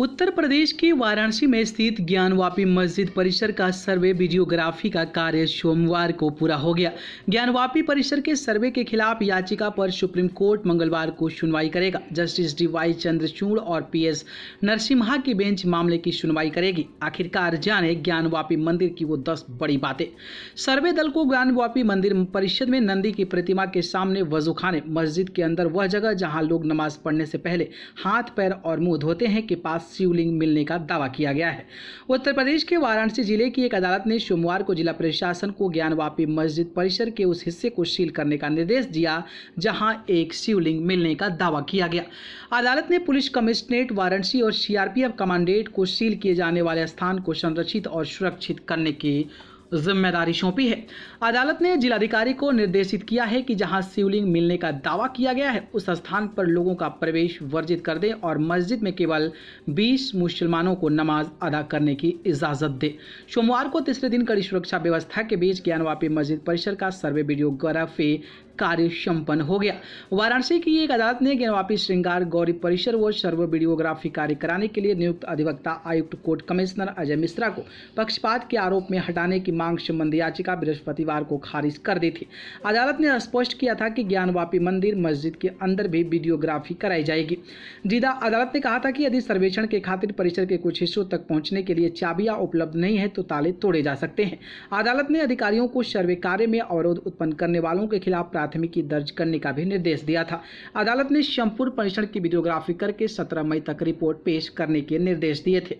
उत्तर प्रदेश के वाराणसी में स्थित ज्ञानवापी मस्जिद परिसर का सर्वे वीडियोग्राफी का कार्य सोमवार को पूरा हो गया ज्ञानवापी परिसर के सर्वे के खिलाफ याचिका पर सुप्रीम कोर्ट मंगलवार को सुनवाई करेगा जस्टिस डी वाई चंद्रचूड़ और पी एस नरसिम्हा की बेंच मामले की सुनवाई करेगी आखिरकार जाने ज्ञानवापी मंदिर की वो दस बड़ी बातें सर्वे दल को ज्ञानवापी मंदिर परिषद में नंदी की प्रतिमा के सामने वजू मस्जिद के अंदर वह जगह जहाँ लोग नमाज पढ़ने से पहले हाथ पैर और मुँह धोते हैं के पास शिवलिंग मिलने का दावा किया गया है उत्तर प्रदेश के वाराणसी जिले की एक अदालत ने सोमवार को जिला प्रशासन को ज्ञानवापी मस्जिद परिसर के उस हिस्से को सील करने का निर्देश दिया जहां एक शिवलिंग मिलने का दावा किया गया अदालत ने पुलिस कमिश्नरेट वाराणसी और सीआरपीएफ कमांडेंट को सील किए जाने वाले स्थान को संरक्षित और सुरक्षित करने के जिम्मेदारी सौंपी है अदालत ने जिलाधिकारी को निर्देशित किया है कि जहां शिवलिंग मिलने का दावा किया गया है उस स्थान पर लोगों का प्रवेश वर्जित कर दें और मस्जिद में केवल 20 मुसलमानों को नमाज अदा करने की इजाज़त दे सोमवार को तीसरे दिन कड़ी सुरक्षा व्यवस्था के बीच ज्ञानवापी मस्जिद परिसर का सर्वे वीडियोग्राफी कार्य संपन्न हो गया वाराणसी की एक अदालत ने ज्ञानवापी श्रृंगार गौरी परिसर व सर्व वीडियोग्राफी कार्य कराने के लिए नियुक्त अधिवक्ता आयुक्त कोर्ट कमिश्नर अजय मिश्रा को पक्षपात के आरोप में हटाने की मांग संबंधी याचिका बृहस्पतिवार को खारिज कर दी थी अदालत ने स्पष्ट किया था कि ज्ञानवापी मंदिर मस्जिद के अंदर भी वीडियोग्राफी कराई जाएगी जिदा अदालत ने कहा था कि यदि सर्वेक्षण के खातिर परिसर के कुछ हिस्सों तक पहुंचने के लिए चाबियां उपलब्ध नहीं है तो ताले तोड़े जा सकते हैं अदालत ने अधिकारियों को सर्वे कार्य में अवरोध उत्पन्न करने वालों के खिलाफ प्राथमिक प्राथमिकी दर्ज करने का भी निर्देश दिया था अदालत ने श्यामपुर परीक्षण की वीडियोग्राफी करके सत्रह मई तक रिपोर्ट पेश करने के निर्देश दिए थे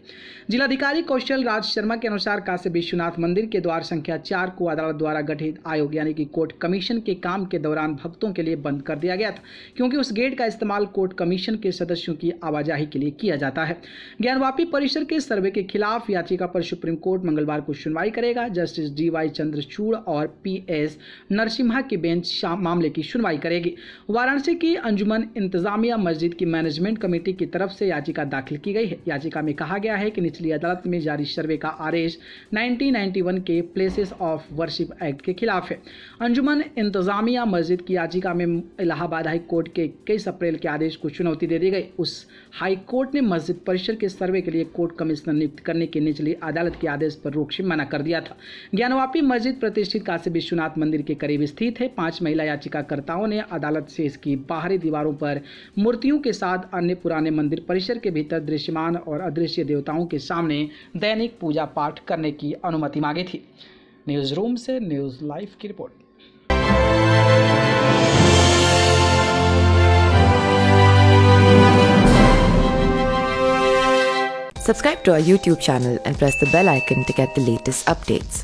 जिलाधिकारी कौशल राज शर्मा के अनुसार काशी विश्वनाथ मंदिर के द्वार संख्या चार को अदालत द्वारा गठित आयोग यानी कि कोर्ट कमीशन के काम के दौरान भक्तों के लिए बंद कर दिया गया था क्योंकि उस गेट का इस्तेमाल कोर्ट कमीशन के सदस्यों की आवाजाही के लिए किया जाता है ज्ञानवापी परिसर के सर्वे के खिलाफ याचिका पर सुप्रीम कोर्ट मंगलवार को सुनवाई करेगा जस्टिस डी वाई चंद्रचूड़ और पी एस नरसिम्हा की बेंच शाम मामले की सुनवाई करेगी वाराणसी की अंजुमन इंतजामिया मस्जिद की मैनेजमेंट कमेटी की तरफ से याचिका दाखिल की गई है याचिका में कहा गया है कि निचली अदालत में जारी सर्वे का आदेश 1991 के प्लेसेस ऑफ वर्शिप एक्ट के खिलाफ है अंजुमन इंतजामिया मस्जिद की याचिका में इलाहाबाद हाई कोर्ट के इक्कीस अप्रैल के आदेश को चुनौती दे दी गई उस हाई कोर्ट ने मस्जिद परिसर के सर्वे के लिए कोर्ट कमिश्नर नियुक्त करने के निचली अदालत के आदेश पर रोक से मना कर दिया था ज्ञानवापी मस्जिद प्रतिष्ठित काशी विश्वनाथ मंदिर के करीब स्थित है पांच महिला महिला याचिकाकर्ताओं ने अदालत से इसकी बाहरी दीवारों पर मूर्तियों के साथ अन्य पुराने मंदिर परिसर के भीतर दृश्यमान और अदृश्य देवताओं के सामने दैनिक पूजा पाठ करने की अनुमति मांगी थी न्यूज़ रूम से न्यूज़ लाइव की report Subscribe to our YouTube channel and press the bell icon to get the latest updates.